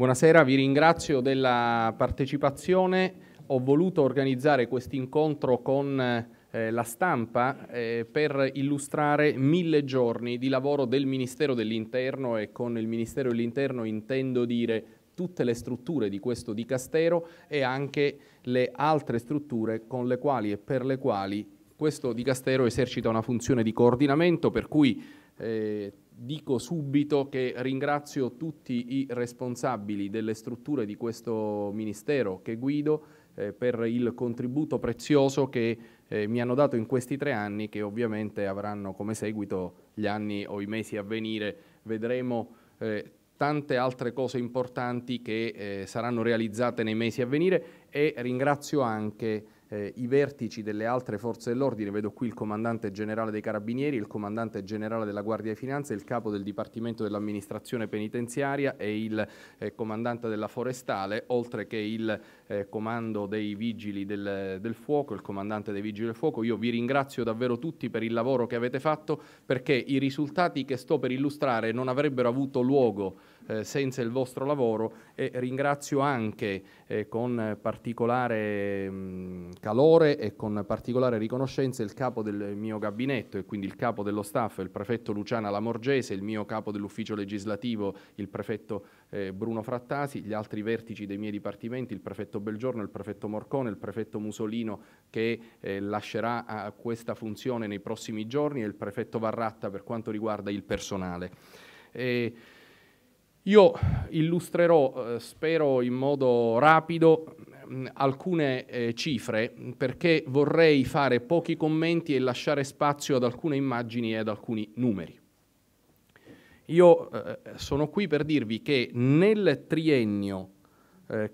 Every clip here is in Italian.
Buonasera, vi ringrazio della partecipazione. Ho voluto organizzare questo incontro con eh, la stampa eh, per illustrare mille giorni di lavoro del Ministero dell'Interno e con il Ministero dell'Interno intendo dire tutte le strutture di questo dicastero e anche le altre strutture con le quali e per le quali questo dicastero esercita una funzione di coordinamento per cui eh, dico subito che ringrazio tutti i responsabili delle strutture di questo Ministero che guido eh, per il contributo prezioso che eh, mi hanno dato in questi tre anni che ovviamente avranno come seguito gli anni o i mesi a venire. Vedremo eh, tante altre cose importanti che eh, saranno realizzate nei mesi a venire e ringrazio anche eh, i vertici delle altre forze dell'ordine, vedo qui il comandante generale dei carabinieri, il comandante generale della Guardia di Finanza, il capo del Dipartimento dell'amministrazione penitenziaria e il eh, comandante della forestale, oltre che il eh, comando dei vigili del, del fuoco, il comandante dei vigili del fuoco. Io vi ringrazio davvero tutti per il lavoro che avete fatto perché i risultati che sto per illustrare non avrebbero avuto luogo eh, senza il vostro lavoro e ringrazio anche eh, con particolare mh, mm, calore e con particolare riconoscenza il capo del mio gabinetto e quindi il capo dello staff, il prefetto Luciana Lamorgese, il mio capo dell'ufficio legislativo, il prefetto eh, Bruno Frattasi, gli altri vertici dei miei dipartimenti, il prefetto Belgiorno, il prefetto Morcone, il prefetto Musolino che eh, lascerà questa funzione nei prossimi giorni e il prefetto Varratta per quanto riguarda il personale. E io illustrerò, eh, spero in modo rapido, mm, alcune eh, cifre perché vorrei fare pochi commenti e lasciare spazio ad alcune immagini e ad alcuni numeri. Io eh, sono qui per dirvi che nel triennio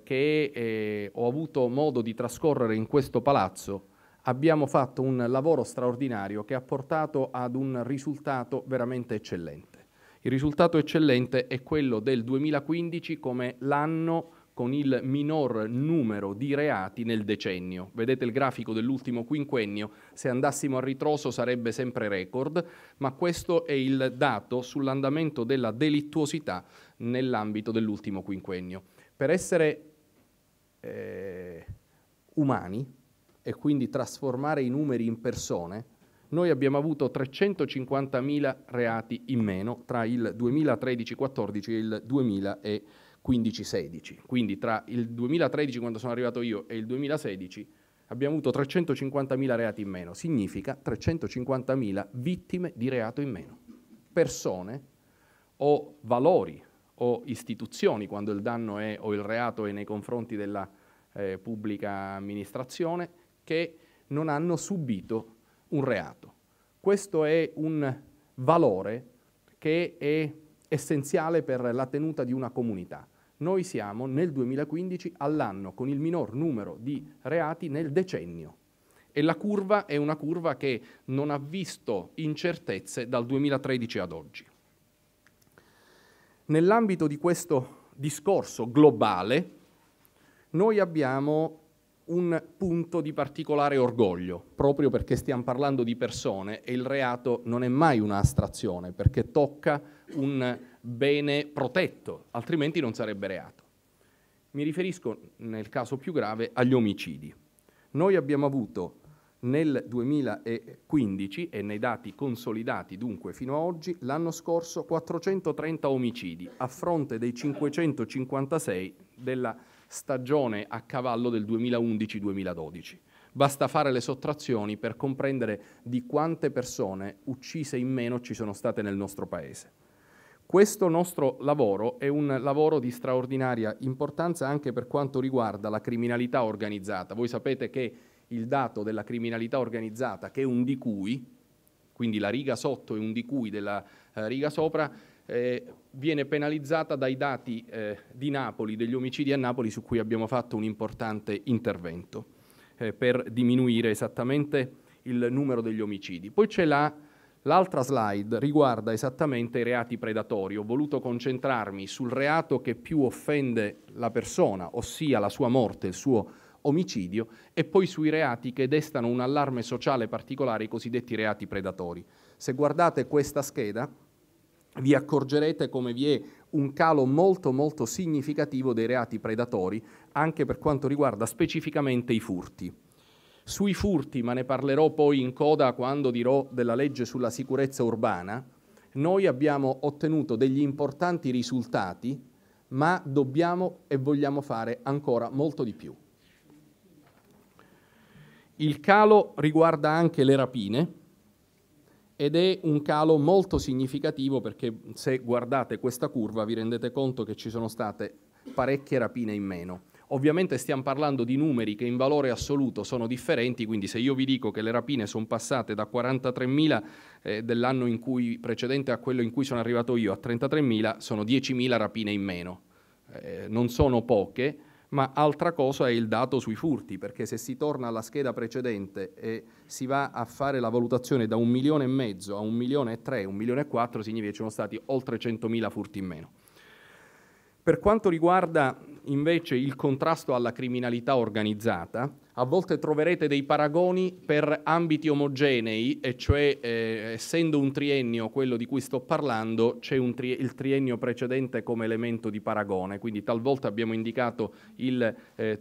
che ho avuto modo di trascorrere in questo palazzo abbiamo fatto un lavoro straordinario che ha portato ad un risultato veramente eccellente. Il risultato eccellente è quello del 2015 come l'anno con il minor numero di reati nel decennio. Vedete il grafico dell'ultimo quinquennio, se andassimo a ritroso sarebbe sempre record, ma questo è il dato sull'andamento della delittuosità nell'ambito dell'ultimo quinquennio. Per essere eh, umani e quindi trasformare i numeri in persone, noi abbiamo avuto 350.000 reati in meno tra il 2013-14 e il 2015-16. Quindi tra il 2013 quando sono arrivato io e il 2016 abbiamo avuto 350.000 reati in meno, significa 350.000 vittime di reato in meno, persone o valori o istituzioni quando il danno è o il reato è nei confronti della eh, pubblica amministrazione che non hanno subito un reato. Questo è un valore che è essenziale per la tenuta di una comunità. Noi siamo nel 2015 all'anno con il minor numero di reati nel decennio e la curva è una curva che non ha visto incertezze dal 2013 ad oggi. Nell'ambito di questo discorso globale noi abbiamo un punto di particolare orgoglio, proprio perché stiamo parlando di persone e il reato non è mai un'astrazione, perché tocca un bene protetto, altrimenti non sarebbe reato. Mi riferisco, nel caso più grave, agli omicidi. Noi abbiamo avuto nel 2015 e nei dati consolidati dunque fino ad oggi, l'anno scorso 430 omicidi a fronte dei 556 della stagione a cavallo del 2011-2012. Basta fare le sottrazioni per comprendere di quante persone uccise in meno ci sono state nel nostro Paese. Questo nostro lavoro è un lavoro di straordinaria importanza anche per quanto riguarda la criminalità organizzata. Voi sapete che il dato della criminalità organizzata, che è un di cui, quindi la riga sotto è un di cui della eh, riga sopra, eh, viene penalizzata dai dati eh, di Napoli, degli omicidi a Napoli su cui abbiamo fatto un importante intervento eh, per diminuire esattamente il numero degli omicidi. Poi c'è l'altra slide, riguarda esattamente i reati predatori. Ho voluto concentrarmi sul reato che più offende la persona, ossia la sua morte, il suo omicidio, e poi sui reati che destano un allarme sociale particolare, i cosiddetti reati predatori. Se guardate questa scheda, vi accorgerete come vi è un calo molto molto significativo dei reati predatori, anche per quanto riguarda specificamente i furti. Sui furti, ma ne parlerò poi in coda quando dirò della legge sulla sicurezza urbana, noi abbiamo ottenuto degli importanti risultati, ma dobbiamo e vogliamo fare ancora molto di più. Il calo riguarda anche le rapine, ed è un calo molto significativo perché se guardate questa curva vi rendete conto che ci sono state parecchie rapine in meno. Ovviamente stiamo parlando di numeri che in valore assoluto sono differenti, quindi se io vi dico che le rapine sono passate da 43.000 eh, dell'anno precedente a quello in cui sono arrivato io a 33.000, sono 10.000 rapine in meno. Eh, non sono poche, ma altra cosa è il dato sui furti, perché se si torna alla scheda precedente e si va a fare la valutazione da un milione e mezzo a un milione e tre, un milione e quattro, significa che ci sono stati oltre 100.000 furti in meno. Per quanto riguarda invece il contrasto alla criminalità organizzata, a volte troverete dei paragoni per ambiti omogenei, e cioè eh, essendo un triennio quello di cui sto parlando, c'è tri il triennio precedente come elemento di paragone, quindi talvolta abbiamo indicato il eh,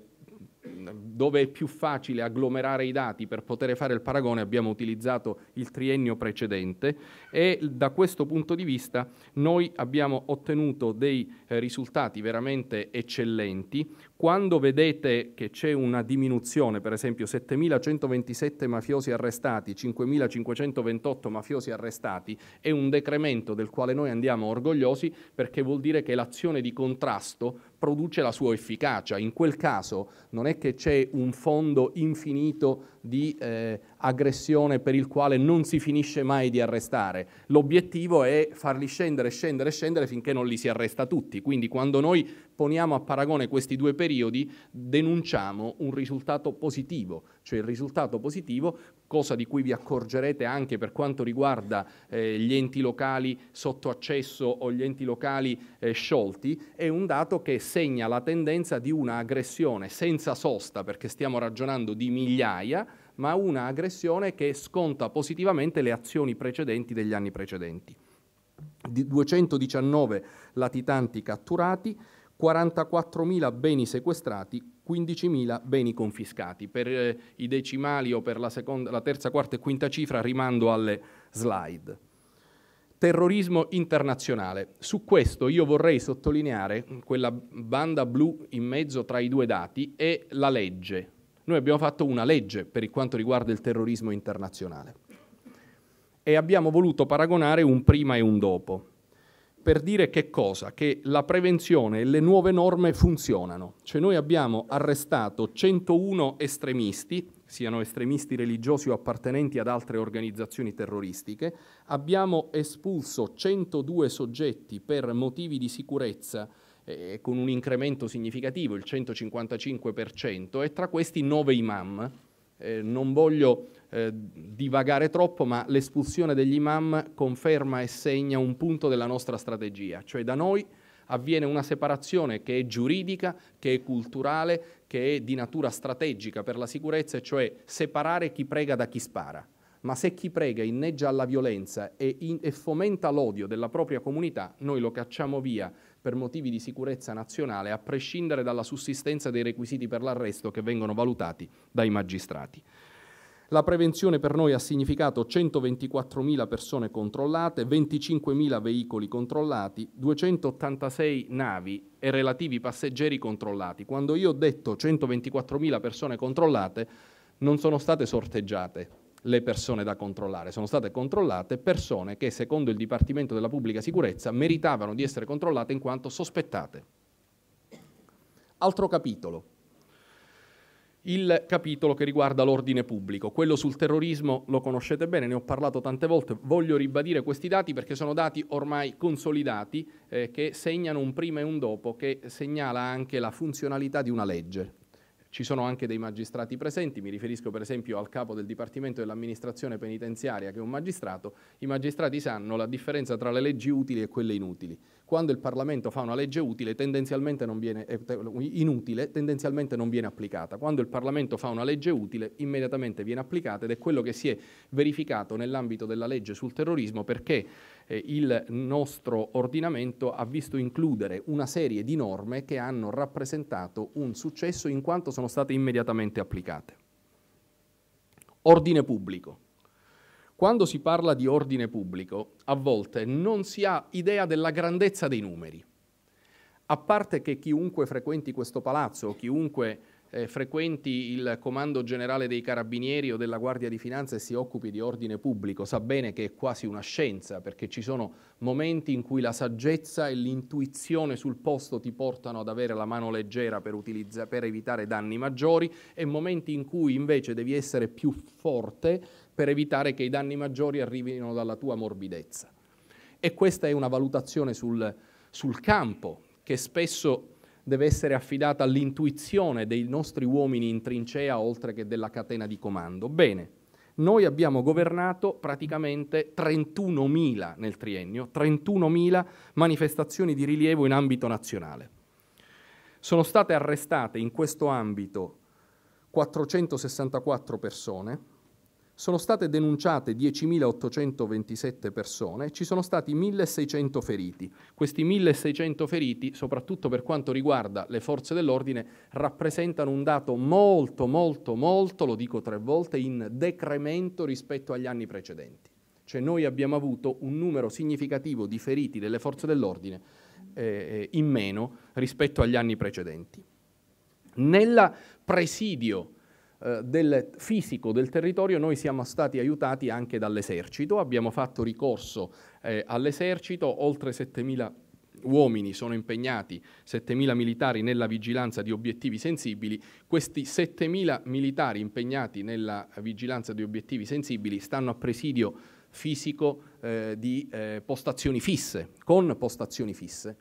dove è più facile agglomerare i dati per poter fare il paragone abbiamo utilizzato il triennio precedente e da questo punto di vista noi abbiamo ottenuto dei eh, risultati veramente eccellenti. Quando vedete che c'è una diminuzione, per esempio 7.127 mafiosi arrestati, 5.528 mafiosi arrestati, è un decremento del quale noi andiamo orgogliosi perché vuol dire che l'azione di contrasto produce la sua efficacia. In quel caso non è che c'è un fondo infinito di eh, aggressione per il quale non si finisce mai di arrestare. L'obiettivo è farli scendere, scendere, scendere finché non li si arresta tutti. Quindi quando noi poniamo a paragone questi due periodi denunciamo un risultato positivo, cioè il risultato positivo, cosa di cui vi accorgerete anche per quanto riguarda eh, gli enti locali sotto accesso o gli enti locali eh, sciolti, è un dato che segna la tendenza di una aggressione senza sosta, perché stiamo ragionando di migliaia, ma una aggressione che sconta positivamente le azioni precedenti degli anni precedenti. Di 219 latitanti catturati, 44.000 beni sequestrati, 15.000 beni confiscati. Per eh, i decimali o per la, seconda, la terza, quarta e quinta cifra rimando alle slide. Terrorismo internazionale. Su questo io vorrei sottolineare quella banda blu in mezzo tra i due dati e la legge, noi abbiamo fatto una legge per quanto riguarda il terrorismo internazionale e abbiamo voluto paragonare un prima e un dopo per dire che cosa? Che la prevenzione e le nuove norme funzionano. Cioè noi abbiamo arrestato 101 estremisti, siano estremisti religiosi o appartenenti ad altre organizzazioni terroristiche, abbiamo espulso 102 soggetti per motivi di sicurezza eh, con un incremento significativo, il 155%, e tra questi nove imam. Eh, non voglio eh, divagare troppo, ma l'espulsione degli imam conferma e segna un punto della nostra strategia, cioè da noi avviene una separazione che è giuridica, che è culturale, che è di natura strategica per la sicurezza, cioè separare chi prega da chi spara. Ma se chi prega inneggia alla violenza e, in, e fomenta l'odio della propria comunità, noi lo cacciamo via per motivi di sicurezza nazionale, a prescindere dalla sussistenza dei requisiti per l'arresto che vengono valutati dai magistrati. La prevenzione per noi ha significato 124.000 persone controllate, 25.000 veicoli controllati, 286 navi e relativi passeggeri controllati. Quando io ho detto 124.000 persone controllate, non sono state sorteggiate, le persone da controllare, sono state controllate persone che secondo il Dipartimento della Pubblica Sicurezza meritavano di essere controllate in quanto sospettate. Altro capitolo, il capitolo che riguarda l'ordine pubblico. Quello sul terrorismo lo conoscete bene, ne ho parlato tante volte, voglio ribadire questi dati perché sono dati ormai consolidati eh, che segnano un prima e un dopo, che segnala anche la funzionalità di una legge. Ci sono anche dei magistrati presenti, mi riferisco per esempio al capo del Dipartimento dell'amministrazione penitenziaria che è un magistrato, i magistrati sanno la differenza tra le leggi utili e quelle inutili quando il Parlamento fa una legge utile, tendenzialmente non viene, eh, inutile, tendenzialmente non viene applicata. Quando il Parlamento fa una legge utile, immediatamente viene applicata ed è quello che si è verificato nell'ambito della legge sul terrorismo perché eh, il nostro ordinamento ha visto includere una serie di norme che hanno rappresentato un successo in quanto sono state immediatamente applicate. Ordine pubblico. Quando si parla di ordine pubblico, a volte non si ha idea della grandezza dei numeri. A parte che chiunque frequenti questo palazzo chiunque eh, frequenti il comando generale dei carabinieri o della Guardia di Finanza e si occupi di ordine pubblico sa bene che è quasi una scienza, perché ci sono momenti in cui la saggezza e l'intuizione sul posto ti portano ad avere la mano leggera per, per evitare danni maggiori e momenti in cui invece devi essere più forte per evitare che i danni maggiori arrivino dalla tua morbidezza. E questa è una valutazione sul, sul campo che spesso deve essere affidata all'intuizione dei nostri uomini in trincea oltre che della catena di comando. Bene, noi abbiamo governato praticamente 31.000 nel triennio, 31.000 manifestazioni di rilievo in ambito nazionale. Sono state arrestate in questo ambito 464 persone, sono state denunciate 10.827 persone, ci sono stati 1.600 feriti. Questi 1.600 feriti, soprattutto per quanto riguarda le forze dell'ordine, rappresentano un dato molto, molto, molto, lo dico tre volte, in decremento rispetto agli anni precedenti. Cioè noi abbiamo avuto un numero significativo di feriti delle forze dell'ordine eh, in meno rispetto agli anni precedenti. Nella presidio eh, del fisico del territorio noi siamo stati aiutati anche dall'esercito, abbiamo fatto ricorso eh, all'esercito, oltre 7.000 uomini sono impegnati 7.000 militari nella vigilanza di obiettivi sensibili, questi 7.000 militari impegnati nella vigilanza di obiettivi sensibili stanno a presidio fisico eh, di eh, postazioni fisse, con postazioni fisse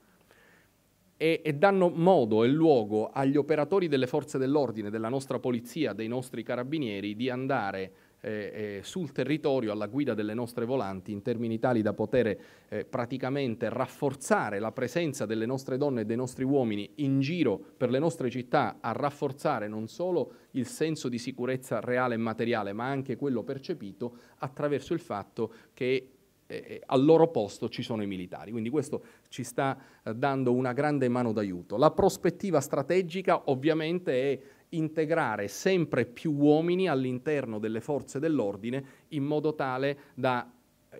e, e danno modo e luogo agli operatori delle forze dell'ordine, della nostra polizia, dei nostri carabinieri di andare eh, eh, sul territorio alla guida delle nostre volanti in termini tali da poter eh, praticamente rafforzare la presenza delle nostre donne e dei nostri uomini in giro per le nostre città a rafforzare non solo il senso di sicurezza reale e materiale ma anche quello percepito attraverso il fatto che eh, al loro posto ci sono i militari. Quindi questo ci sta eh, dando una grande mano d'aiuto. La prospettiva strategica ovviamente è integrare sempre più uomini all'interno delle forze dell'ordine in modo tale da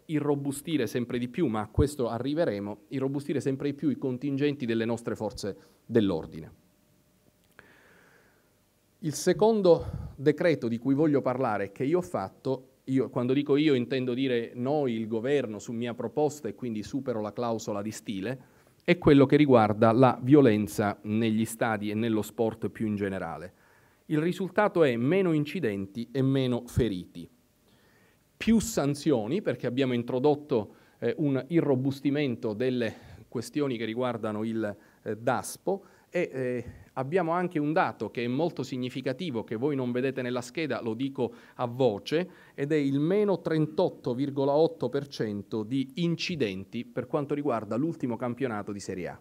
irrobustire sempre di più, ma a questo arriveremo, irrobustire sempre di più i contingenti delle nostre forze dell'ordine. Il secondo decreto di cui voglio parlare che io ho fatto io, quando dico io intendo dire noi, il governo, su mia proposta e quindi supero la clausola di stile, è quello che riguarda la violenza negli stadi e nello sport più in generale. Il risultato è meno incidenti e meno feriti. Più sanzioni, perché abbiamo introdotto eh, un irrobustimento delle questioni che riguardano il eh, DASPO e eh, Abbiamo anche un dato che è molto significativo, che voi non vedete nella scheda, lo dico a voce, ed è il meno 38,8% di incidenti per quanto riguarda l'ultimo campionato di Serie A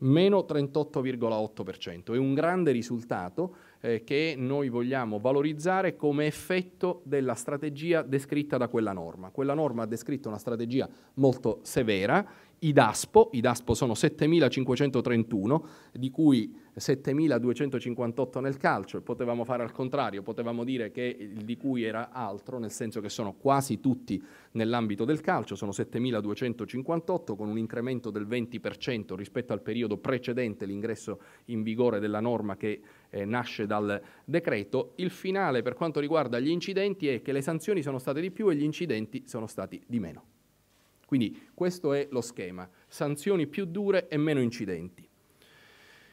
meno 38,8%. È un grande risultato eh, che noi vogliamo valorizzare come effetto della strategia descritta da quella norma. Quella norma ha descritto una strategia molto severa i DASPO sono 7.531, di cui 7.258 nel calcio, e potevamo fare al contrario, potevamo dire che il di cui era altro, nel senso che sono quasi tutti nell'ambito del calcio, sono 7.258 con un incremento del 20% rispetto al periodo precedente l'ingresso in vigore della norma che eh, nasce dal decreto. Il finale per quanto riguarda gli incidenti è che le sanzioni sono state di più e gli incidenti sono stati di meno. Quindi questo è lo schema, sanzioni più dure e meno incidenti.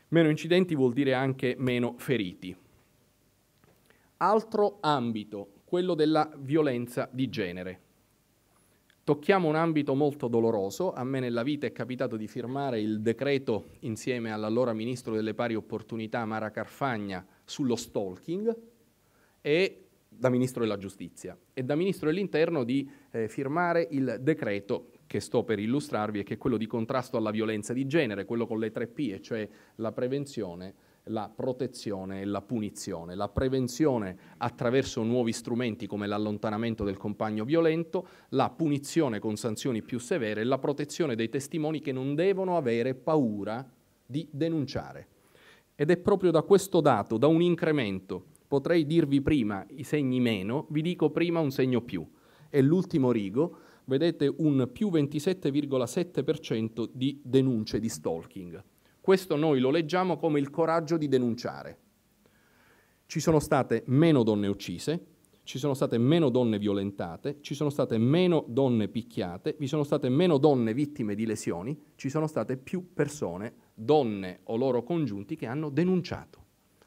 Meno incidenti vuol dire anche meno feriti. Altro ambito, quello della violenza di genere. Tocchiamo un ambito molto doloroso. A me nella vita è capitato di firmare il decreto insieme all'allora ministro delle pari opportunità Mara Carfagna sullo stalking e da ministro della giustizia e da ministro dell'interno di eh, firmare il decreto che sto per illustrarvi e che è quello di contrasto alla violenza di genere, quello con le tre P, e cioè la prevenzione, la protezione e la punizione. La prevenzione attraverso nuovi strumenti come l'allontanamento del compagno violento, la punizione con sanzioni più severe e la protezione dei testimoni che non devono avere paura di denunciare. Ed è proprio da questo dato, da un incremento, potrei dirvi prima i segni meno, vi dico prima un segno più e l'ultimo rigo vedete un più 27,7% di denunce di stalking. Questo noi lo leggiamo come il coraggio di denunciare. Ci sono state meno donne uccise, ci sono state meno donne violentate, ci sono state meno donne picchiate, vi sono state meno donne vittime di lesioni, ci sono state più persone, donne o loro congiunti, che hanno denunciato.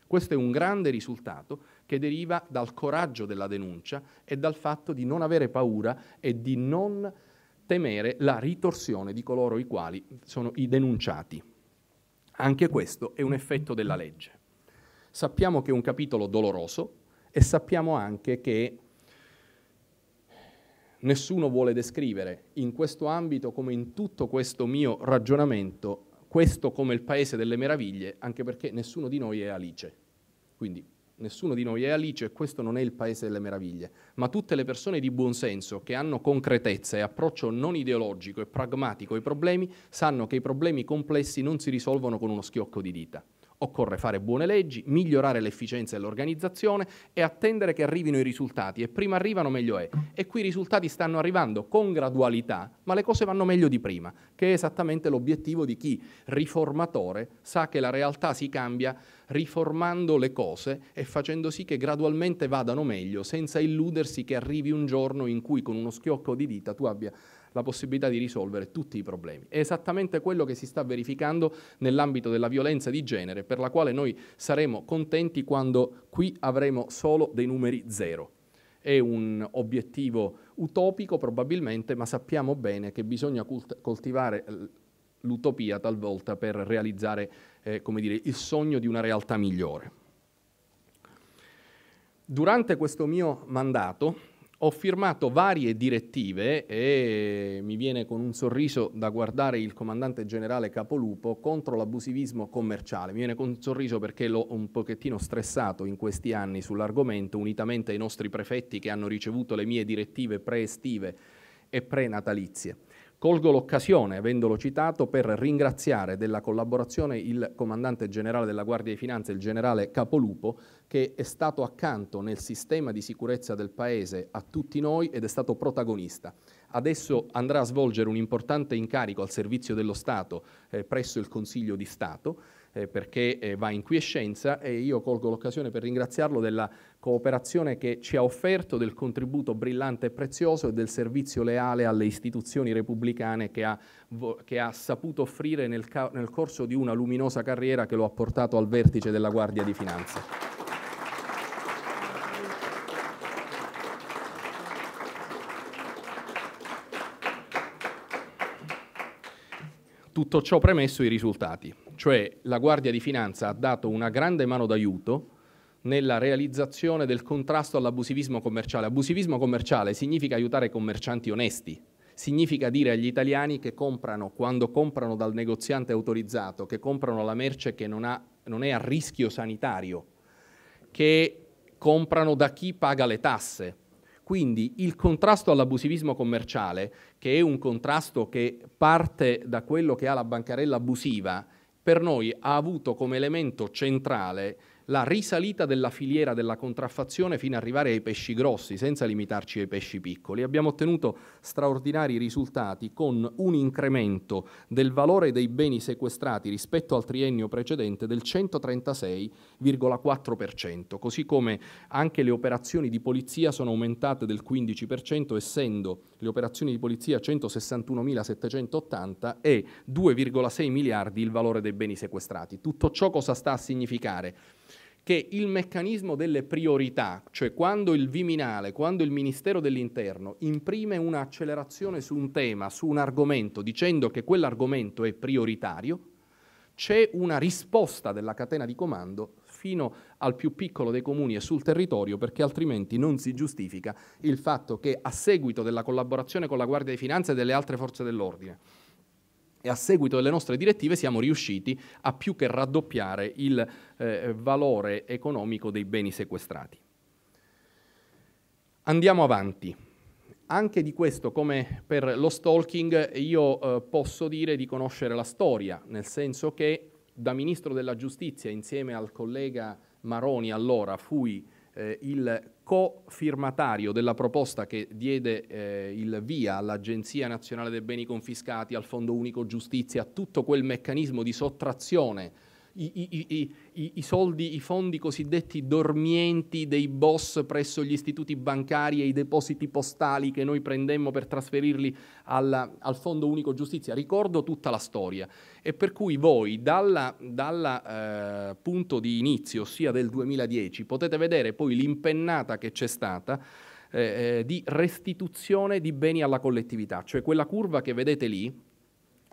Questo è un grande risultato che deriva dal coraggio della denuncia e dal fatto di non avere paura e di non temere la ritorsione di coloro i quali sono i denunciati. Anche questo è un effetto della legge. Sappiamo che è un capitolo doloroso e sappiamo anche che nessuno vuole descrivere in questo ambito, come in tutto questo mio ragionamento, questo come il paese delle meraviglie, anche perché nessuno di noi è Alice. Quindi Nessuno di noi è Alice e questo non è il paese delle meraviglie, ma tutte le persone di buon senso che hanno concretezza e approccio non ideologico e pragmatico ai problemi sanno che i problemi complessi non si risolvono con uno schiocco di dita. Occorre fare buone leggi, migliorare l'efficienza e l'organizzazione e attendere che arrivino i risultati e prima arrivano meglio è. E qui i risultati stanno arrivando con gradualità, ma le cose vanno meglio di prima, che è esattamente l'obiettivo di chi riformatore sa che la realtà si cambia riformando le cose e facendo sì che gradualmente vadano meglio, senza illudersi che arrivi un giorno in cui con uno schiocco di dita tu abbia la possibilità di risolvere tutti i problemi. È esattamente quello che si sta verificando nell'ambito della violenza di genere, per la quale noi saremo contenti quando qui avremo solo dei numeri zero. È un obiettivo utopico probabilmente, ma sappiamo bene che bisogna coltivare l'utopia talvolta per realizzare eh, dire, il sogno di una realtà migliore. Durante questo mio mandato ho firmato varie direttive e mi viene con un sorriso da guardare il comandante generale Capolupo contro l'abusivismo commerciale. Mi viene con un sorriso perché l'ho un pochettino stressato in questi anni sull'argomento, unitamente ai nostri prefetti che hanno ricevuto le mie direttive pre-estive e pre-natalizie. Colgo l'occasione, avendolo citato, per ringraziare della collaborazione il comandante generale della Guardia di Finanza, il generale Capolupo, che è stato accanto nel sistema di sicurezza del Paese a tutti noi ed è stato protagonista. Adesso andrà a svolgere un importante incarico al servizio dello Stato eh, presso il Consiglio di Stato eh, perché eh, va in quiescenza e io colgo l'occasione per ringraziarlo della cooperazione che ci ha offerto, del contributo brillante e prezioso e del servizio leale alle istituzioni repubblicane che ha, che ha saputo offrire nel, nel corso di una luminosa carriera che lo ha portato al vertice della Guardia di Finanza. Tutto ciò premesso i risultati, cioè la Guardia di Finanza ha dato una grande mano d'aiuto nella realizzazione del contrasto all'abusivismo commerciale. Abusivismo commerciale significa aiutare commercianti onesti, significa dire agli italiani che comprano, quando comprano dal negoziante autorizzato, che comprano la merce che non, ha, non è a rischio sanitario, che comprano da chi paga le tasse, quindi il contrasto all'abusivismo commerciale, che è un contrasto che parte da quello che ha la bancarella abusiva, per noi ha avuto come elemento centrale la risalita della filiera della contraffazione fino ad arrivare ai pesci grossi, senza limitarci ai pesci piccoli. Abbiamo ottenuto straordinari risultati con un incremento del valore dei beni sequestrati rispetto al triennio precedente del 136,4%, così come anche le operazioni di polizia sono aumentate del 15%, essendo le operazioni di polizia 161.780 e 2,6 miliardi il valore dei beni sequestrati. Tutto ciò cosa sta a significare? che il meccanismo delle priorità, cioè quando il Viminale, quando il Ministero dell'Interno imprime un'accelerazione su un tema, su un argomento, dicendo che quell'argomento è prioritario, c'è una risposta della catena di comando fino al più piccolo dei comuni e sul territorio, perché altrimenti non si giustifica il fatto che a seguito della collaborazione con la Guardia di Finanza e delle altre forze dell'ordine, e a seguito delle nostre direttive siamo riusciti a più che raddoppiare il eh, valore economico dei beni sequestrati. Andiamo avanti. Anche di questo, come per lo stalking, io eh, posso dire di conoscere la storia, nel senso che da Ministro della Giustizia, insieme al collega Maroni allora, fui eh, il co-firmatario della proposta che diede eh, il via all'Agenzia Nazionale dei Beni Confiscati, al Fondo Unico Giustizia, a tutto quel meccanismo di sottrazione i, i, i, soldi, i fondi cosiddetti dormienti dei boss presso gli istituti bancari e i depositi postali che noi prendemmo per trasferirli alla, al Fondo Unico Giustizia. Ricordo tutta la storia e per cui voi dal eh, punto di inizio, ossia del 2010, potete vedere poi l'impennata che c'è stata eh, eh, di restituzione di beni alla collettività, cioè quella curva che vedete lì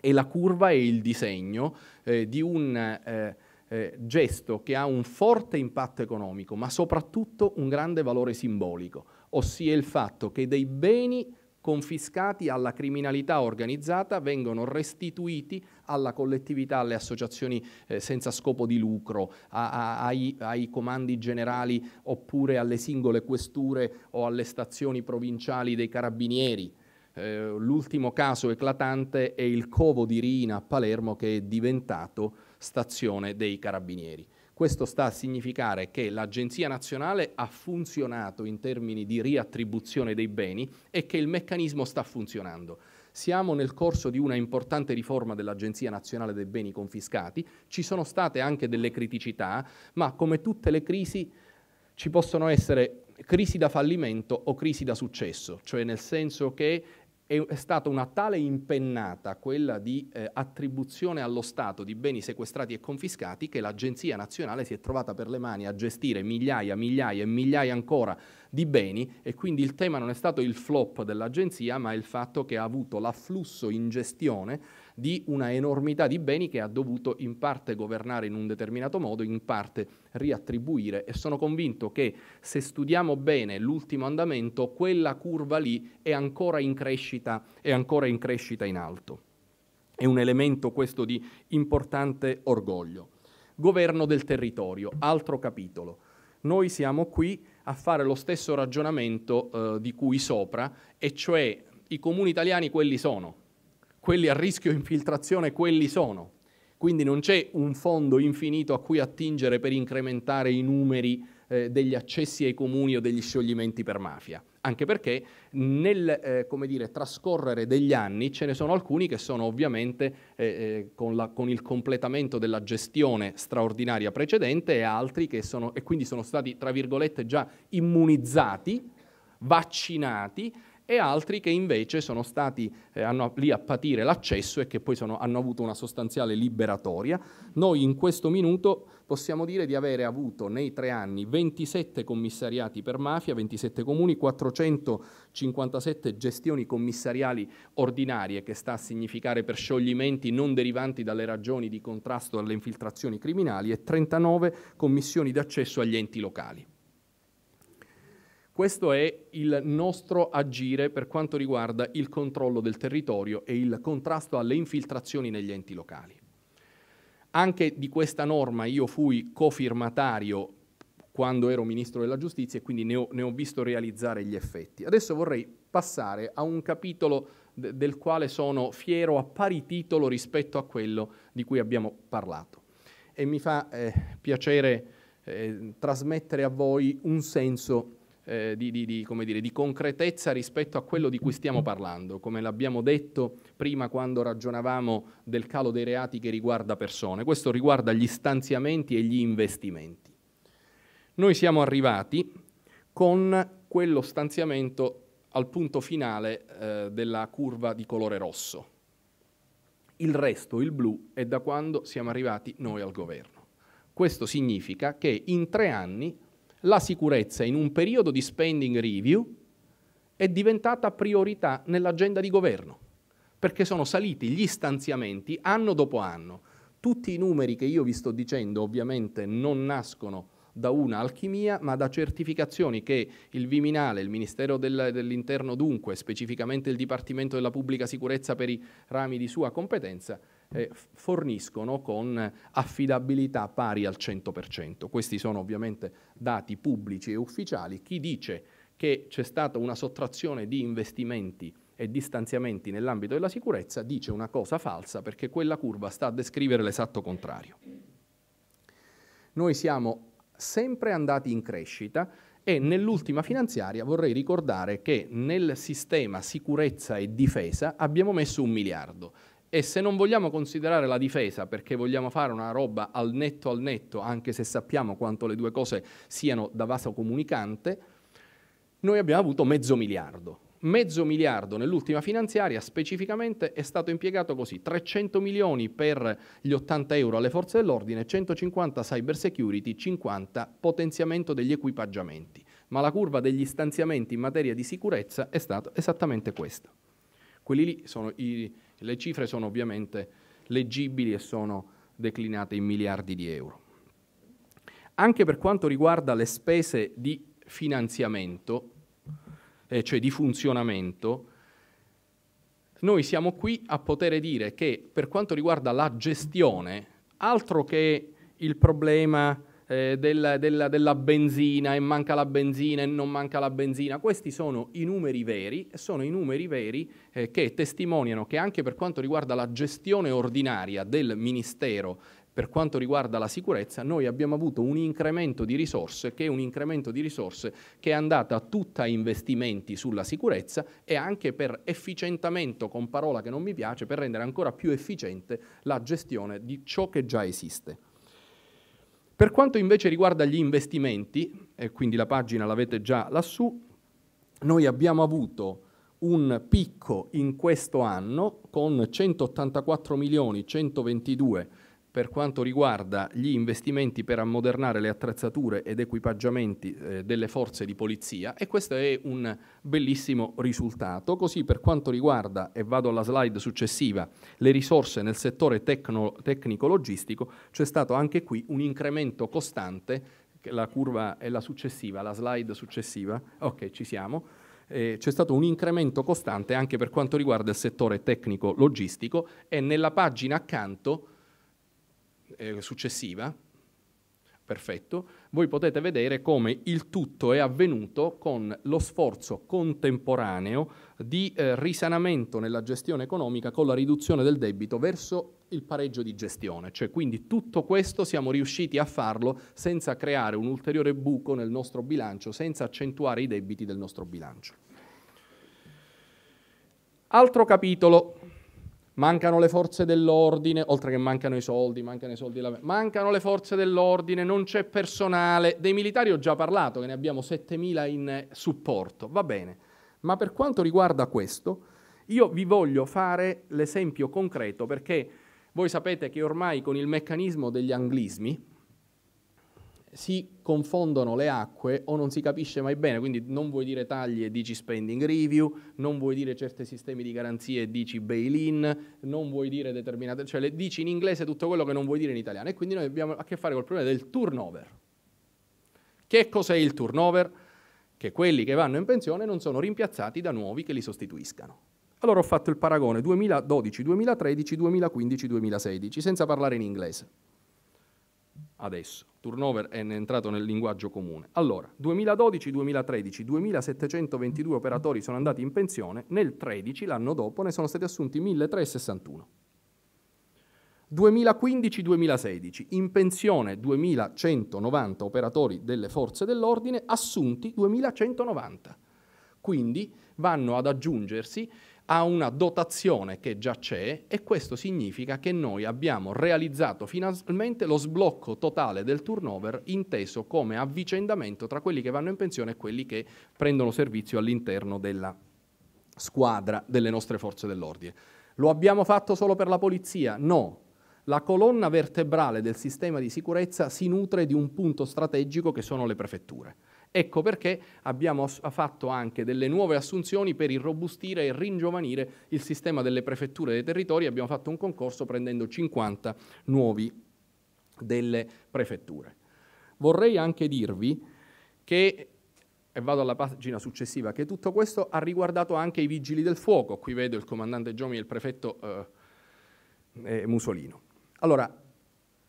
è la curva e il disegno eh, di un eh, eh, gesto che ha un forte impatto economico, ma soprattutto un grande valore simbolico, ossia il fatto che dei beni confiscati alla criminalità organizzata vengono restituiti alla collettività, alle associazioni eh, senza scopo di lucro, a, a, ai, ai, comandi generali oppure alle singole questure o alle stazioni provinciali dei carabinieri. Eh, l'ultimo caso eclatante è il covo di Rina a Palermo che è diventato stazione dei carabinieri. Questo sta a significare che l'Agenzia Nazionale ha funzionato in termini di riattribuzione dei beni e che il meccanismo sta funzionando. Siamo nel corso di una importante riforma dell'Agenzia Nazionale dei Beni Confiscati, ci sono state anche delle criticità, ma come tutte le crisi ci possono essere crisi da fallimento o crisi da successo, cioè nel senso che è stata una tale impennata quella di eh, attribuzione allo Stato di beni sequestrati e confiscati che l'Agenzia Nazionale si è trovata per le mani a gestire migliaia, migliaia e migliaia ancora di beni e quindi il tema non è stato il flop dell'Agenzia ma il fatto che ha avuto l'afflusso in gestione di una enormità di beni che ha dovuto in parte governare in un determinato modo, in parte riattribuire e sono convinto che se studiamo bene l'ultimo andamento, quella curva lì è ancora in crescita, è ancora in, crescita in alto. È un elemento questo di importante orgoglio. Governo del territorio, altro capitolo. Noi siamo qui a fare lo stesso ragionamento eh, di cui sopra, e cioè i comuni italiani quelli sono, quelli a rischio infiltrazione quelli sono. Quindi non c'è un fondo infinito a cui attingere per incrementare i numeri eh, degli accessi ai comuni o degli scioglimenti per mafia. Anche perché nel eh, dire, trascorrere degli anni ce ne sono alcuni che sono ovviamente eh, eh, con, la, con, il completamento della gestione straordinaria precedente e altri che sono, e quindi sono stati, tra virgolette, già immunizzati, vaccinati e altri che invece sono stati eh, hanno, lì a patire l'accesso e che poi sono, hanno avuto una sostanziale liberatoria. Noi in questo minuto possiamo dire di avere avuto nei tre anni 27 commissariati per mafia, 27 comuni, 457 gestioni commissariali ordinarie, che sta a significare per scioglimenti non derivanti dalle ragioni di contrasto alle infiltrazioni criminali, e 39 commissioni d'accesso agli enti locali. Questo è il nostro agire per quanto riguarda il controllo del territorio e il contrasto alle infiltrazioni negli enti locali. Anche di questa norma io fui cofirmatario quando ero ministro della giustizia e quindi ne ho, ne ho visto realizzare gli effetti. Adesso vorrei passare a un capitolo del quale sono fiero a pari titolo rispetto a quello di cui abbiamo parlato e mi fa eh, piacere eh, trasmettere a voi un senso eh, di, di, di, dire, di, concretezza rispetto a quello di cui stiamo parlando, come l'abbiamo detto prima quando ragionavamo del calo dei reati che riguarda persone, questo riguarda gli stanziamenti e gli investimenti. Noi siamo arrivati con quello stanziamento al punto finale eh, della curva di colore rosso. Il resto, il blu, è da quando siamo arrivati noi al governo. Questo significa che in tre anni la sicurezza in un periodo di spending review è diventata priorità nell'agenda di governo, perché sono saliti gli stanziamenti anno dopo anno. Tutti i numeri che io vi sto dicendo ovviamente non nascono da una alchimia, ma da certificazioni che il Viminale, il Ministero dell'Interno dunque, specificamente il Dipartimento della Pubblica Sicurezza per i rami di sua competenza, eh, forniscono con affidabilità pari al 100%. Questi sono ovviamente dati pubblici e ufficiali. Chi dice che c'è stata una sottrazione di investimenti e distanziamenti nell'ambito della sicurezza dice una cosa falsa perché quella curva sta a descrivere l'esatto contrario. Noi siamo sempre andati in crescita e nell'ultima finanziaria vorrei ricordare che nel sistema sicurezza e difesa abbiamo messo un miliardo. E se non vogliamo considerare la difesa perché vogliamo fare una roba al netto al netto, anche se sappiamo quanto le due cose siano da vaso comunicante, noi abbiamo avuto mezzo miliardo. Mezzo miliardo nell'ultima finanziaria specificamente è stato impiegato così, 300 milioni per gli 80 euro alle forze dell'ordine, 150 cyber security, 50 potenziamento degli equipaggiamenti. Ma la curva degli stanziamenti in materia di sicurezza è stata esattamente questa. Quelli lì sono i, le cifre sono ovviamente leggibili e sono declinate in miliardi di euro. Anche per quanto riguarda le spese di finanziamento, eh, cioè di funzionamento, noi siamo qui a poter dire che per quanto riguarda la gestione, altro che il problema eh, della, della, della benzina e manca la benzina e non manca la benzina. Questi sono i numeri veri sono i numeri veri eh, che testimoniano che anche per quanto riguarda la gestione ordinaria del Ministero per quanto riguarda la sicurezza, noi abbiamo avuto un incremento di risorse, che è un incremento di risorse che è andata tutta a investimenti sulla sicurezza e anche per efficientamento, con parola che non mi piace, per rendere ancora più efficiente la gestione di ciò che già esiste. Per quanto invece riguarda gli investimenti, e quindi la pagina l'avete già lassù, noi abbiamo avuto un picco in questo anno con 184 milioni 122 per quanto riguarda gli investimenti per ammodernare le attrezzature ed equipaggiamenti eh, delle forze di polizia e questo è un bellissimo risultato. Così per quanto riguarda, e vado alla slide successiva, le risorse nel settore tecno, tecnico-logistico, c'è stato anche qui un incremento costante, la curva è la successiva, la slide successiva, ok ci siamo, eh, c'è stato un incremento costante anche per quanto riguarda il settore tecnico-logistico e nella pagina accanto eh, successiva, perfetto, voi potete vedere come il tutto è avvenuto con lo sforzo contemporaneo di eh, risanamento nella gestione economica con la riduzione del debito verso il pareggio di gestione, cioè quindi tutto questo siamo riusciti a farlo senza creare un ulteriore buco nel nostro bilancio, senza accentuare i debiti del nostro bilancio. Altro capitolo mancano le forze dell'ordine, oltre che mancano i soldi, mancano i soldi, mancano le forze dell'ordine, non c'è personale, dei militari ho già parlato, che ne abbiamo 7.000 in supporto, va bene, ma per quanto riguarda questo, io vi voglio fare l'esempio concreto perché voi sapete che ormai con il meccanismo degli anglismi, si confondono le acque o non si capisce mai bene, quindi non vuoi dire tagli e dici spending review, non vuoi dire certi sistemi di garanzie e dici bail-in, non vuoi dire determinate, cioè le dici in inglese tutto quello che non vuoi dire in italiano e quindi noi abbiamo a che fare col problema del turnover. Che cos'è il turnover? Che quelli che vanno in pensione non sono rimpiazzati da nuovi che li sostituiscano. Allora ho fatto il paragone 2012, 2013, 2015, 2016, senza parlare in inglese adesso. Turnover è entrato nel linguaggio comune. Allora, 2012-2013 2722 operatori sono andati in pensione, nel 13, l'anno dopo, ne sono stati assunti 1361. 2015-2016, in pensione 2190 operatori delle forze dell'ordine, assunti 2190. Quindi vanno ad aggiungersi a una dotazione che già c'è e questo significa che noi abbiamo realizzato finalmente lo sblocco totale del turnover inteso come avvicendamento tra quelli che vanno in pensione e quelli che prendono servizio all'interno della squadra delle nostre forze dell'ordine. Lo abbiamo fatto solo per la polizia? No. La colonna vertebrale del sistema di sicurezza si nutre di un punto strategico che sono le prefetture. Ecco perché abbiamo fatto anche delle nuove assunzioni per irrobustire e ringiovanire il sistema delle prefetture e dei territori. Abbiamo fatto un concorso prendendo 50 nuovi delle prefetture. Vorrei anche dirvi che e vado alla pagina successiva, che tutto questo ha riguardato anche i vigili del fuoco. Qui vedo il comandante Giomi e il prefetto eh, eh Musolino. Allora,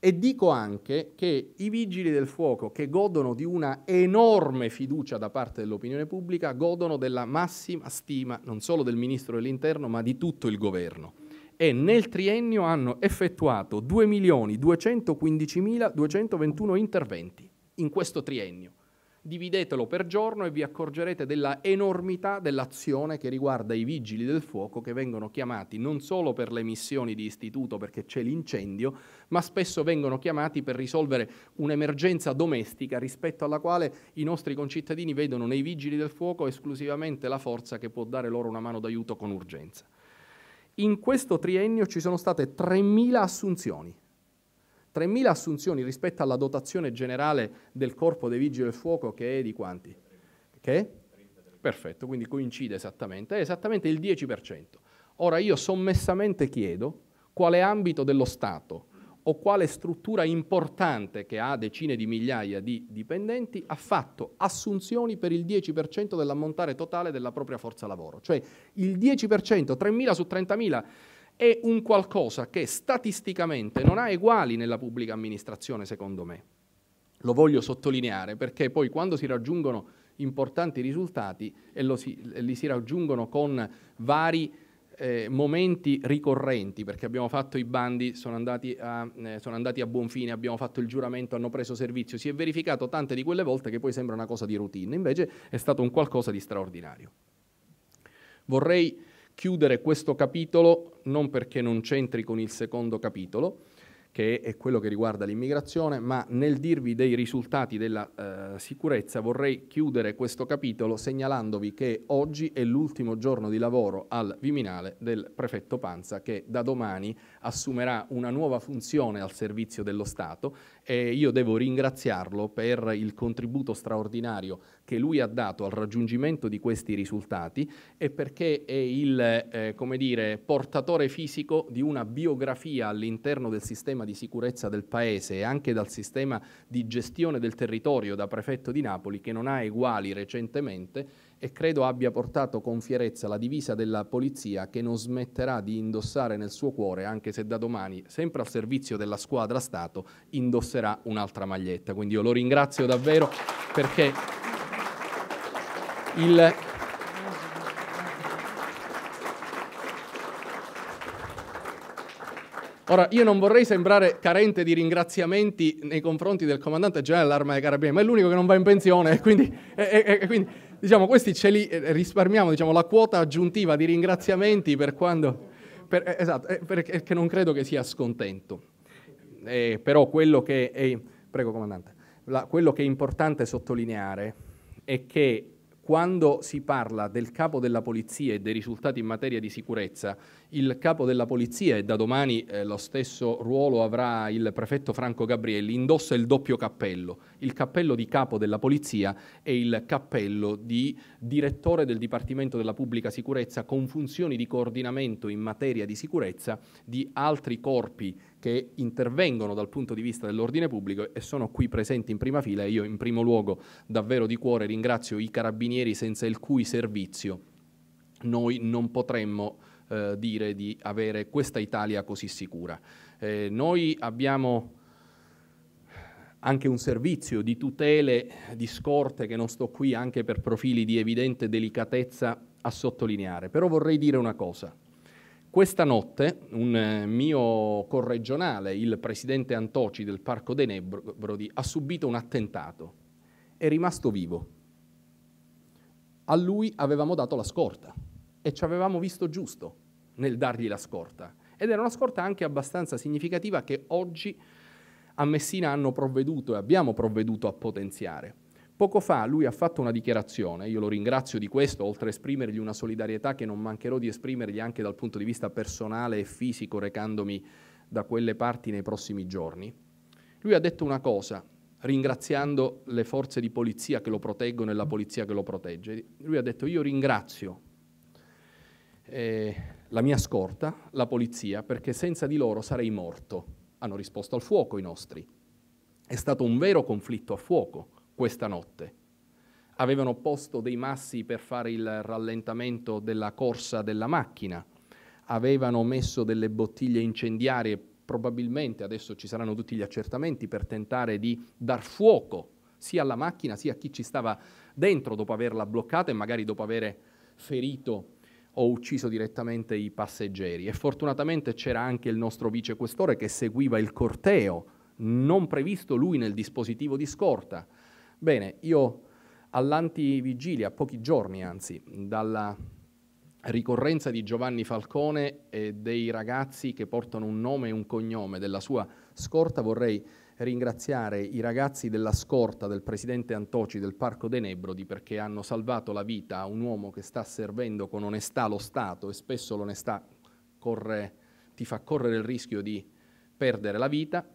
e dico anche che i vigili del fuoco, che godono di una enorme fiducia da parte dell'opinione pubblica, godono della massima stima non solo del ministro dell'interno, ma di tutto il governo. E nel triennio hanno effettuato 2.215.221 interventi in questo triennio dividetelo per giorno e vi accorgerete della enormità dell'azione che riguarda i vigili del fuoco che vengono chiamati non solo per le missioni di istituto perché c'è l'incendio, ma spesso vengono chiamati per risolvere un'emergenza domestica rispetto alla quale i nostri concittadini vedono nei vigili del fuoco esclusivamente la forza che può dare loro una mano d'aiuto con urgenza. In questo triennio ci sono state 3.000 assunzioni, 3.000 assunzioni rispetto alla dotazione generale del corpo dei vigili del fuoco che è di quanti? Che? Perfetto, quindi coincide esattamente, è esattamente il 10%. Ora io sommessamente chiedo quale ambito dello Stato o quale struttura importante che ha decine di migliaia di dipendenti ha fatto assunzioni per il 10% dell'ammontare totale della propria forza lavoro. Cioè il 10%, 3.000 su 30.000 è un qualcosa che statisticamente non ha eguali nella pubblica amministrazione, secondo me. Lo voglio sottolineare perché poi quando si raggiungono importanti risultati e si, li si raggiungono con vari eh, momenti ricorrenti, perché abbiamo fatto i bandi, sono andati, a, eh, sono andati, a, buon fine, abbiamo fatto il giuramento, hanno preso servizio, si è verificato tante di quelle volte che poi sembra una cosa di routine, invece è stato un qualcosa di straordinario. Vorrei chiudere questo capitolo non perché non c'entri con il secondo capitolo, che è quello che riguarda l'immigrazione, ma nel dirvi dei risultati della eh, sicurezza vorrei chiudere questo capitolo segnalandovi che oggi è l'ultimo giorno di lavoro al Viminale del prefetto Panza che da domani assumerà una nuova funzione al servizio dello Stato e io devo ringraziarlo per il contributo straordinario che lui ha dato al raggiungimento di questi risultati e perché è il eh, dire, portatore fisico di una biografia all'interno del sistema di sicurezza del Paese e anche dal sistema di gestione del territorio da prefetto di Napoli che non ha eguali recentemente e credo abbia portato con fierezza la divisa della polizia che non smetterà di indossare nel suo cuore, anche se da domani, sempre al servizio della squadra Stato, indosserà un'altra maglietta. Quindi io lo ringrazio davvero perché il Ora, io non vorrei sembrare carente di ringraziamenti nei confronti del comandante generale dell'Arma dei Carabinieri, ma è l'unico che non va in pensione, quindi, e, e, quindi diciamo, questi ce li eh, risparmiamo, diciamo, la quota aggiuntiva di ringraziamenti per quando... Per, eh, esatto, eh, perché non credo che sia scontento. Eh, però quello che è... Prego, comandante. La, quello che è importante sottolineare è che quando si parla del capo della polizia e dei risultati in materia di sicurezza, il capo della polizia, e da domani eh, lo stesso ruolo avrà il prefetto Franco Gabrielli, indossa il doppio cappello, il cappello di capo della polizia e il cappello di direttore del Dipartimento della Pubblica Sicurezza con funzioni di coordinamento in materia di sicurezza di altri corpi che intervengono dal punto di vista dell'ordine pubblico e sono qui presenti in prima fila. Io in primo luogo davvero di cuore ringrazio i carabinieri senza il cui servizio noi non potremmo eh, dire di avere questa Italia così sicura. Eh, noi abbiamo anche un servizio di tutele, di scorte, che non sto qui anche per profili di evidente delicatezza a sottolineare, però vorrei dire una cosa. Questa notte un eh, mio corregionale, il presidente Antoci del Parco dei Nebrodi, ha subito un attentato. È rimasto vivo. A lui avevamo dato la scorta e ci avevamo visto giusto nel dargli la scorta. Ed era una scorta anche abbastanza significativa che oggi a Messina hanno provveduto e abbiamo provveduto a potenziare. Poco fa lui ha fatto una dichiarazione, io lo ringrazio di questo, oltre a esprimergli una solidarietà che non mancherò di esprimergli anche dal punto di vista personale e fisico recandomi da quelle parti nei prossimi giorni. Lui ha detto una cosa, ringraziando le forze di polizia che lo proteggono e la polizia che lo protegge. Lui ha detto io ringrazio eh, la mia scorta, la polizia, perché senza di loro sarei morto. Hanno risposto al fuoco i nostri. È stato un vero conflitto a fuoco questa notte. Avevano posto dei massi per fare il rallentamento della corsa della macchina, avevano messo delle bottiglie incendiarie, probabilmente adesso ci saranno tutti gli accertamenti per tentare di dar fuoco sia alla macchina sia a chi ci stava dentro dopo averla bloccata e magari dopo avere ferito ho ucciso direttamente i passeggeri e fortunatamente c'era anche il nostro vicequestore che seguiva il corteo, non previsto lui nel dispositivo di scorta. Bene, io all'antivigilia, pochi giorni anzi, dalla ricorrenza di Giovanni Falcone e dei ragazzi che portano un nome e un cognome della sua scorta, vorrei ringraziare i ragazzi della scorta del presidente Antoci del Parco dei Nebrodi perché hanno salvato la vita a un uomo che sta servendo con onestà lo Stato e spesso l'onestà corre, ti fa correre il rischio di perdere la vita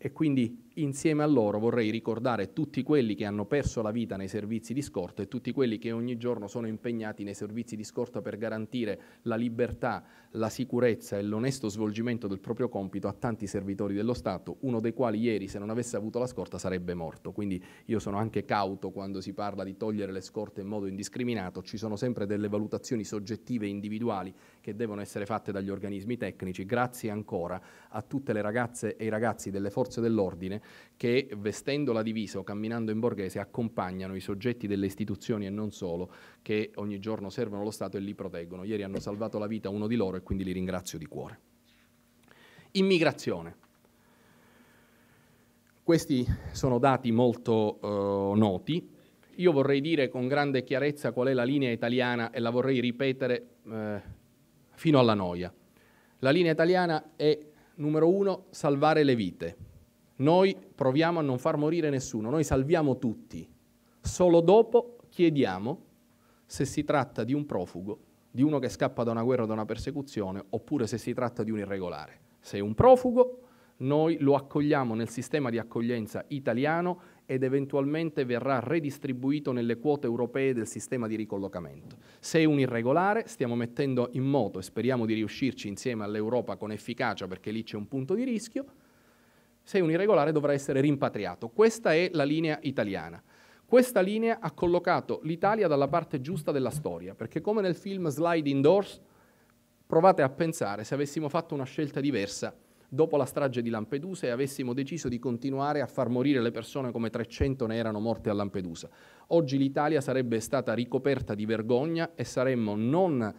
e quindi Insieme a loro vorrei ricordare tutti quelli che hanno perso la vita nei servizi di scorta e tutti quelli che ogni giorno sono impegnati nei servizi di scorta per garantire la libertà, la sicurezza e l'onesto svolgimento del proprio compito a tanti servitori dello Stato, uno dei quali ieri se non avesse avuto la scorta sarebbe morto. Quindi io sono anche cauto quando si parla di togliere le scorte in modo indiscriminato, ci sono sempre delle valutazioni soggettive e individuali che devono essere fatte dagli organismi tecnici. Grazie ancora a tutte le ragazze e i ragazzi delle forze dell'ordine che vestendo la divisa o camminando in borghese accompagnano i soggetti delle istituzioni e non solo, che ogni giorno servono lo Stato e li proteggono. Ieri hanno salvato la vita uno di loro e quindi li ringrazio di cuore. Immigrazione. Questi sono dati molto eh, noti. Io vorrei dire con grande chiarezza qual è la linea italiana e la vorrei ripetere eh, fino alla noia. La linea italiana è, numero uno, salvare le vite noi proviamo a non far morire nessuno, noi salviamo tutti. Solo dopo chiediamo se si tratta di un profugo, di uno che scappa da una guerra o da una persecuzione, oppure se si tratta di un irregolare. Se è un profugo, noi lo accogliamo nel sistema di accoglienza italiano ed eventualmente verrà redistribuito nelle quote europee del sistema di ricollocamento. Se è un irregolare, stiamo mettendo in moto e speriamo di riuscirci insieme all'Europa con efficacia perché lì c'è un punto di rischio, sei un irregolare dovrai essere rimpatriato. Questa è la linea italiana. Questa linea ha collocato l'Italia dalla parte giusta della storia, perché come nel film Slide Indoors, provate a pensare se avessimo fatto una scelta diversa dopo la strage di Lampedusa e avessimo deciso di continuare a far morire le persone come 300 ne erano morte a Lampedusa. Oggi l'Italia sarebbe stata ricoperta di vergogna e saremmo non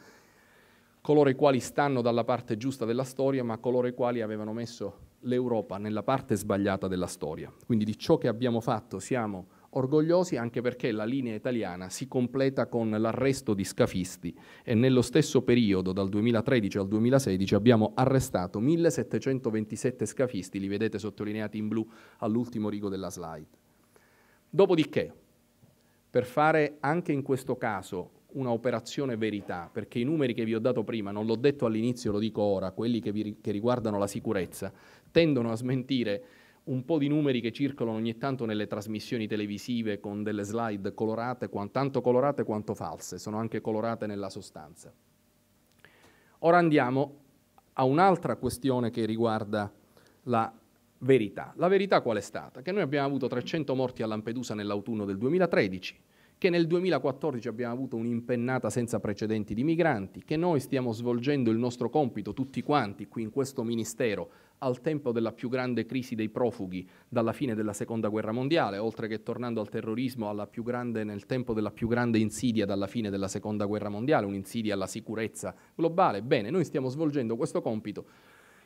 coloro i quali stanno dalla parte giusta della storia, ma coloro i quali avevano messo l'Europa nella parte sbagliata della storia. Quindi di ciò che abbiamo fatto siamo orgogliosi anche perché la linea italiana si completa con l'arresto di scafisti e nello stesso periodo, dal 2013 al 2016, abbiamo arrestato 1727 scafisti, li vedete sottolineati in blu all'ultimo rigo della slide. Dopodiché, per fare anche in questo caso una operazione verità, perché i numeri che vi ho dato prima, non l'ho detto all'inizio, lo dico ora, quelli che, vi, che riguardano la sicurezza, tendono a smentire un po' di numeri che circolano ogni tanto nelle trasmissioni televisive con delle slide colorate, tanto colorate quanto false, sono anche colorate nella sostanza. Ora andiamo a un'altra questione che riguarda la verità. La verità qual è stata? Che noi abbiamo avuto 300 morti a Lampedusa nell'autunno del 2013, che nel 2014 abbiamo avuto un'impennata senza precedenti di migranti, che noi stiamo svolgendo il nostro compito tutti quanti qui in questo Ministero al tempo della più grande crisi dei profughi dalla fine della Seconda Guerra Mondiale, oltre che tornando al terrorismo grande, nel tempo della più grande insidia dalla fine della Seconda Guerra Mondiale, un'insidia alla sicurezza globale. Bene, noi stiamo svolgendo questo compito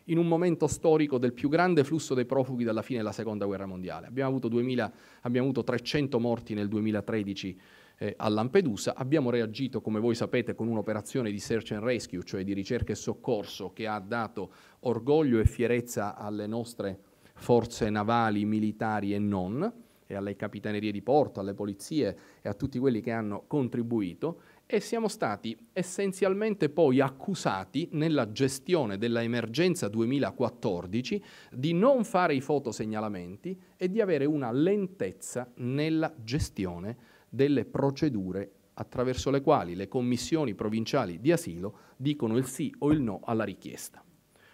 in un momento storico del più grande flusso dei profughi dalla fine della Seconda Guerra Mondiale. Abbiamo avuto, 2000, abbiamo avuto 300 morti nel 2013 eh, a Lampedusa. Abbiamo reagito, come voi sapete, con un'operazione di search and rescue, cioè di ricerca e soccorso, che ha dato orgoglio e fierezza alle nostre forze navali, militari e non, e alle capitanerie di porto, alle polizie e a tutti quelli che hanno contribuito e siamo stati essenzialmente poi accusati nella gestione dell'emergenza 2014 di non fare i fotosegnalamenti e di avere una lentezza nella gestione delle procedure attraverso le quali le commissioni provinciali di asilo dicono il sì o il no alla richiesta.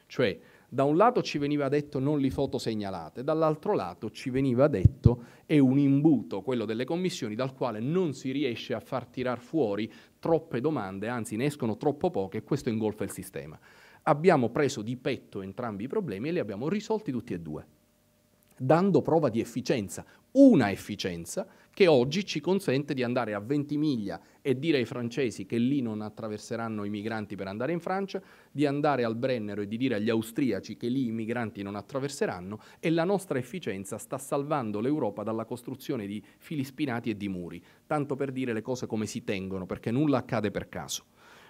Cioè, da un lato ci veniva detto non li fotosegnalate, dall'altro lato ci veniva detto è un imbuto quello delle commissioni dal quale non si riesce a far tirar fuori troppe domande, anzi ne escono troppo poche e questo ingolfa il sistema. Abbiamo preso di petto entrambi i problemi e li abbiamo risolti tutti e due, dando prova di efficienza, una efficienza che oggi ci consente di andare a Ventimiglia e dire ai francesi che lì non attraverseranno i migranti per andare in Francia, di andare al Brennero e di dire agli austriaci che lì i migranti non attraverseranno e la nostra efficienza sta salvando l'Europa dalla costruzione di fili spinati e di muri, tanto per dire le cose come si tengono, perché nulla accade per caso.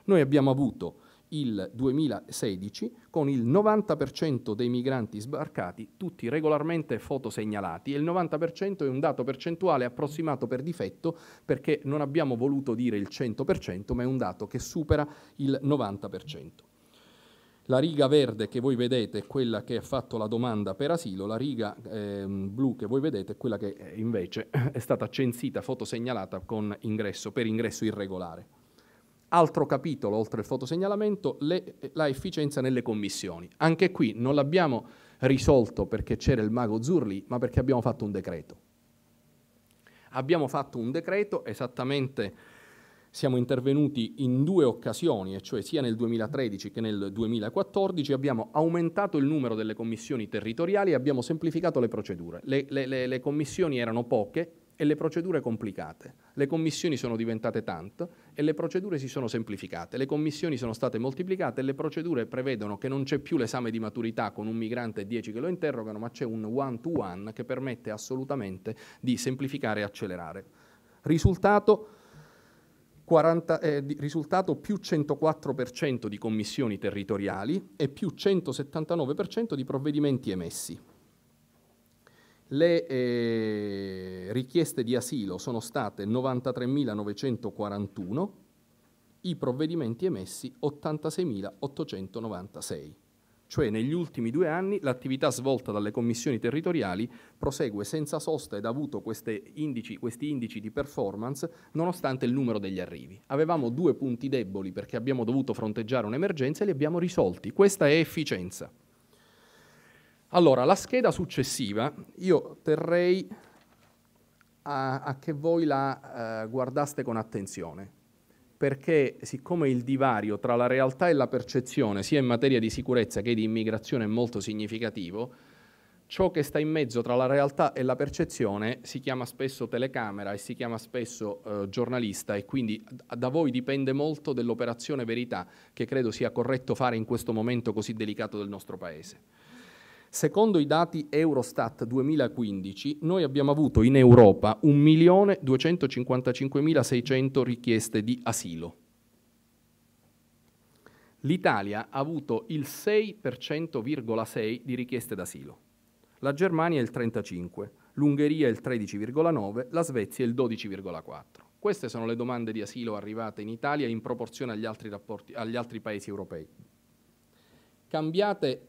Noi abbiamo avuto il 2016 con il 90% dei migranti sbarcati tutti regolarmente fotosegnalati e il 90% è un dato percentuale approssimato per difetto perché non abbiamo voluto dire il 100% ma è un dato che supera il 90%. La riga verde che voi vedete è quella che ha fatto la domanda per asilo, la riga eh, blu che voi vedete è quella che eh, invece è stata censita, fotosegnalata con ingresso, per ingresso irregolare. Altro capitolo, oltre al fotosegnalamento, le, la efficienza nelle commissioni. Anche qui non l'abbiamo risolto perché c'era il mago Zurli, ma perché abbiamo fatto un decreto. Abbiamo fatto un decreto esattamente, siamo intervenuti in due occasioni, e cioè sia nel 2013 che nel 2014, abbiamo aumentato il numero delle commissioni territoriali e abbiamo semplificato le procedure. Le, le, le commissioni erano poche, e le procedure complicate. Le commissioni sono diventate tante e le procedure si sono semplificate. Le commissioni sono state moltiplicate e le procedure prevedono che non c'è più l'esame di maturità con un migrante e 10 che lo interrogano, ma c'è un one-to-one che permette assolutamente di semplificare e accelerare. Risultato, 40, eh, risultato più 104% di commissioni territoriali e più 179% di provvedimenti emessi. Le eh, richieste di asilo sono state 93.941, i provvedimenti emessi 86.896. Cioè negli ultimi due anni l'attività svolta dalle commissioni territoriali prosegue senza sosta ed ha avuto indici, questi indici di performance nonostante il numero degli arrivi. Avevamo due punti deboli perché abbiamo dovuto fronteggiare un'emergenza e li abbiamo risolti. Questa è efficienza. Allora, la scheda successiva io terrei a, a che voi la uh, guardaste con attenzione, perché siccome il divario tra la realtà e la percezione, sia in materia di sicurezza che di immigrazione, è molto significativo, ciò che sta in mezzo tra la realtà e la percezione si chiama spesso telecamera e si chiama spesso uh, giornalista e quindi da voi dipende molto dell'operazione verità che credo sia corretto fare in questo momento così delicato del nostro Paese. Secondo i dati Eurostat 2015, noi abbiamo avuto in Europa 1.255.600 richieste di asilo. L'Italia ha avuto il 6,6% di richieste d'asilo, la Germania il 35%, l'Ungheria il 13,9%, la Svezia il 12,4%. Queste sono le domande di asilo arrivate in Italia in proporzione agli altri, rapporti, agli altri paesi europei. Cambiate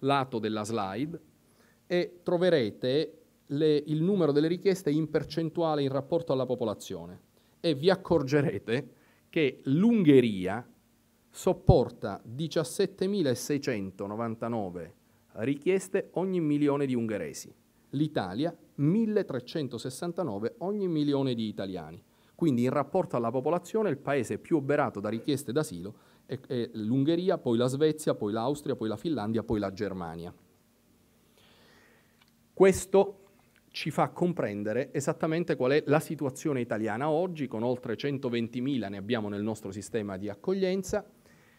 lato della slide e troverete le, il numero delle richieste in percentuale in rapporto alla popolazione e vi accorgerete che l'Ungheria sopporta 17.699 richieste ogni milione di ungheresi, l'Italia 1.369 ogni milione di italiani. Quindi in rapporto alla popolazione il paese più oberato da richieste d'asilo e, e l'Ungheria, poi la Svezia, poi l'Austria, poi la Finlandia, poi la Germania. Questo ci fa comprendere esattamente qual è la situazione italiana oggi, con oltre 120.000 ne abbiamo nel nostro sistema di accoglienza,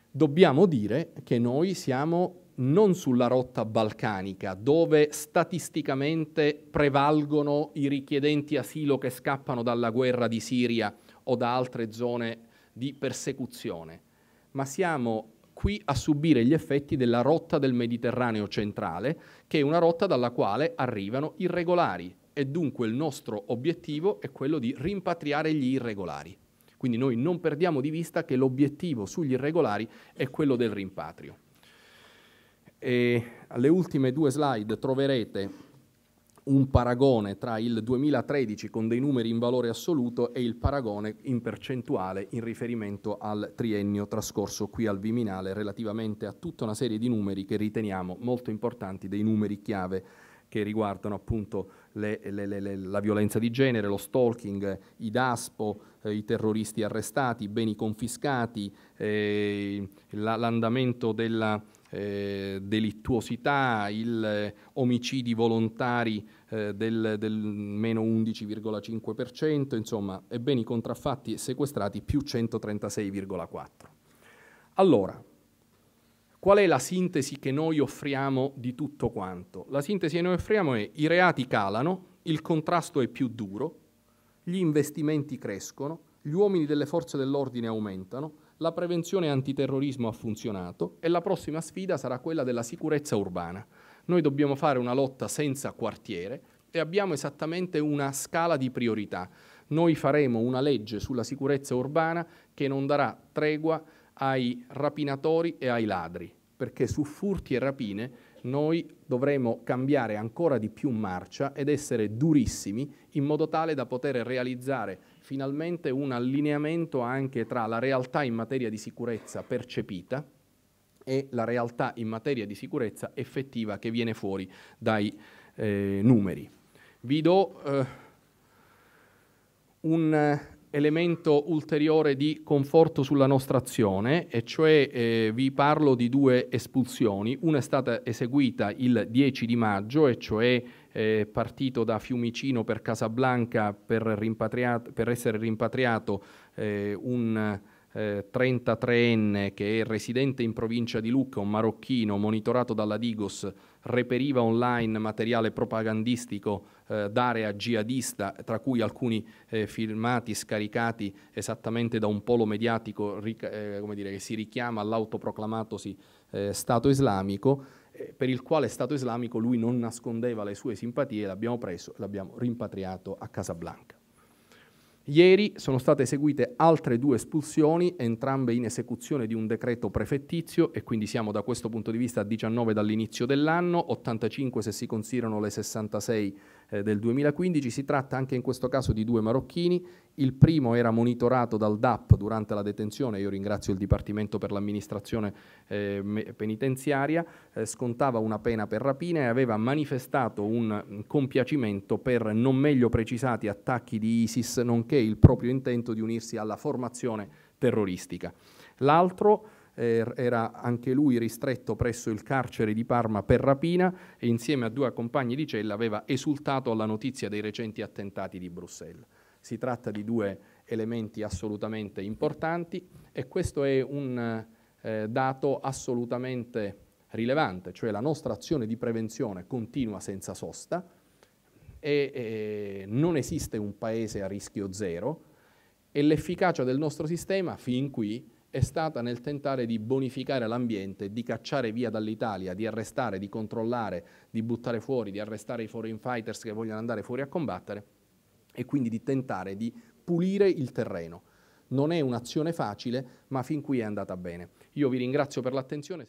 dobbiamo dire che noi siamo non sulla rotta balcanica, dove statisticamente prevalgono i richiedenti asilo che scappano dalla guerra di Siria o da altre zone di persecuzione ma siamo qui a subire gli effetti della rotta del Mediterraneo centrale, che è una rotta dalla quale arrivano irregolari e dunque il nostro obiettivo è quello di rimpatriare gli irregolari. Quindi noi non perdiamo di vista che l'obiettivo sugli irregolari è quello del rimpatrio. E alle ultime due slide troverete un paragone tra il 2013 con dei numeri in valore assoluto e il paragone in percentuale in riferimento al triennio trascorso qui al Viminale relativamente a tutta una serie di numeri che riteniamo molto importanti, dei numeri chiave che riguardano appunto le, le, le, la violenza di genere, lo stalking, i DASPO, eh, i terroristi arrestati, i beni confiscati, eh, l'andamento della eh, delittuosità, il eh, omicidi volontari eh, del, del, meno 11,5%, insomma, e beni contraffatti e sequestrati più 136,4%. Allora, qual è la sintesi che noi offriamo di tutto quanto? La sintesi che noi offriamo è i reati calano, il contrasto è più duro, gli investimenti crescono, gli uomini delle forze dell'ordine aumentano, la prevenzione antiterrorismo ha funzionato e la prossima sfida sarà quella della sicurezza urbana. Noi dobbiamo fare una lotta senza quartiere e abbiamo esattamente una scala di priorità. Noi faremo una legge sulla sicurezza urbana che non darà tregua ai rapinatori e ai ladri, perché su furti e rapine noi dovremo cambiare ancora di più marcia ed essere durissimi in modo tale da poter realizzare finalmente un allineamento anche tra la realtà in materia di sicurezza percepita e la realtà in materia di sicurezza effettiva che viene fuori dai eh, numeri. Vi do eh, un elemento ulteriore di conforto sulla nostra azione, e cioè eh, vi parlo di due espulsioni. Una è stata eseguita il 10 di maggio, e cioè eh, partito da Fiumicino per Casablanca per, per essere rimpatriato eh, un eh, 33enne che è residente in provincia di Lucca, un marocchino monitorato dalla Digos, reperiva online materiale propagandistico eh, d'area jihadista, tra cui alcuni eh, filmati scaricati esattamente da un polo mediatico ric- eh, dire, che si richiama all'autoproclamatosi eh, Stato islamico per il quale Stato islamico lui non nascondeva le sue simpatie, l'abbiamo preso e l'abbiamo rimpatriato a Casablanca. Ieri sono state eseguite altre due espulsioni, entrambe in esecuzione di un decreto prefettizio e quindi siamo da questo punto di vista a 19 dall'inizio dell'anno, 85 se si considerano le 66 eh, del 2015. Si tratta anche in questo caso di due marocchini. Il primo era monitorato dal DAP durante la detenzione, io ringrazio il Dipartimento per l'amministrazione eh, penitenziaria, eh, scontava una pena per rapina e aveva manifestato un compiacimento per non meglio precisati attacchi di ISIS, nonché il proprio intento di unirsi alla formazione terroristica. L'altro Er, era anche lui ristretto presso il carcere di Parma per rapina e insieme a due compagni di cella aveva esultato alla notizia dei recenti attentati di Bruxelles. Si tratta di due elementi assolutamente importanti e questo è un eh, dato assolutamente rilevante, cioè la nostra azione di prevenzione continua senza sosta e eh, non esiste un paese a rischio zero e l'efficacia del nostro sistema fin qui è stata nel tentare di bonificare l'ambiente, di cacciare via dall'Italia, di arrestare, di controllare, di buttare fuori, di arrestare i foreign fighters che vogliono andare fuori a combattere e quindi di tentare di pulire il terreno. Non è un'azione facile, ma fin qui è andata bene. Io vi ringrazio per l'attenzione.